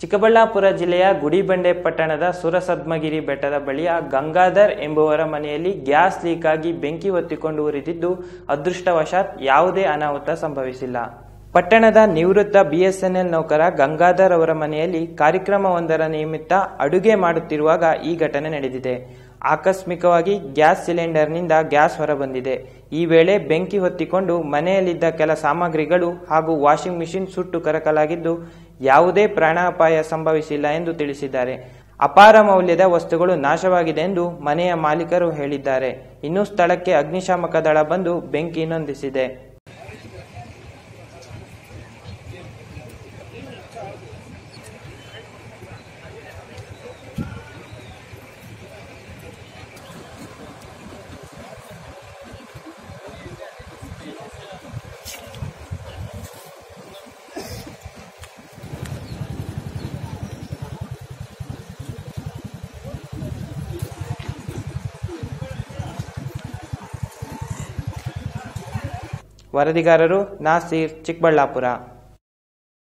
ಚಿಕ್ಕಬಳ್ಳಾಪುರ ಜಿಲ್ಲೆಯ ಗುಡಿಬಂಡೆ ಪಟ್ಟಣದ ಸುರಸದ್ಮಗಿರಿ ಬೆಟ್ಟದ ಬಳಿಯ ಗಂಗಾಧರ್ ಎಂಬುವರ ಮನೆಯಲ್ಲಿ ಗ್ಯಾಸ್ ಲೀಕ್ ಆಗಿ ಬೆಂಕಿ ಹೊತ್ತಿಕೊಂಡು ಉರಿದಿದ್ದು ಅದೃಷ್ಟವಶಾತ್ ಯಾವುದೇ ಅನಾಹುತ ಸಂಭವಿಸಿಲ್ಲ ಪಟ್ಟಣದ ನಿವೃತ್ತ ಬಿಎಸ್ಎನ್ಎಲ್ ನೌಕರ ಗಂಗಾಧರ್ ಅವರ ಮನೆಯಲ್ಲಿ ಕಾರ್ಯಕ್ರಮವೊಂದರ ನಿಮಿತ್ತ ಅಡುಗೆ ಮಾಡುತ್ತಿರುವಾಗ ಈ ಘಟನೆ ನಡೆದಿದೆ ಆಕಸ್ಮಿಕವಾಗಿ ಗ್ಯಾಸ್ ಸಿಲಿಂಡರ್ನಿಂದ ಗ್ಯಾಸ್ ಹೊರಬಂದಿದೆ ಈ ವೇಳೆ ಬೆಂಕಿ ಹೊತ್ತಿಕೊಂಡು ಮನೆಯಲ್ಲಿದ್ದ ಕೆಲ ಸಾಮಗ್ರಿಗಳು ಹಾಗೂ ವಾಷಿಂಗ್ ಮಿಷಿನ್ ಸುಟ್ಟು ಕರಕಲಾಗಿದ್ದು ಯಾವುದೇ ಪ್ರಾಣಾಪಾಯ ಸಂಭವಿಸಿಲ್ಲ ಎಂದು ತಿಳಿಸಿದ್ದಾರೆ ಅಪಾರ ಮೌಲ್ಯದ ವಸ್ತುಗಳು ನಾಶವಾಗಿದೆ ಎಂದು ಮನೆಯ ಮಾಲೀಕರು ಹೇಳಿದ್ದಾರೆ ಇನ್ನು ಸ್ಥಳಕ್ಕೆ ಅಗ್ನಿಶಾಮಕ ದಳ ಬಂದು ಬೆಂಕಿ ನೊಂದಿಸಿದೆ ವರದಿಗಾರರು ನಾಸೀರ್ ಚಿಕ್ಕಬಳ್ಳಾಪುರ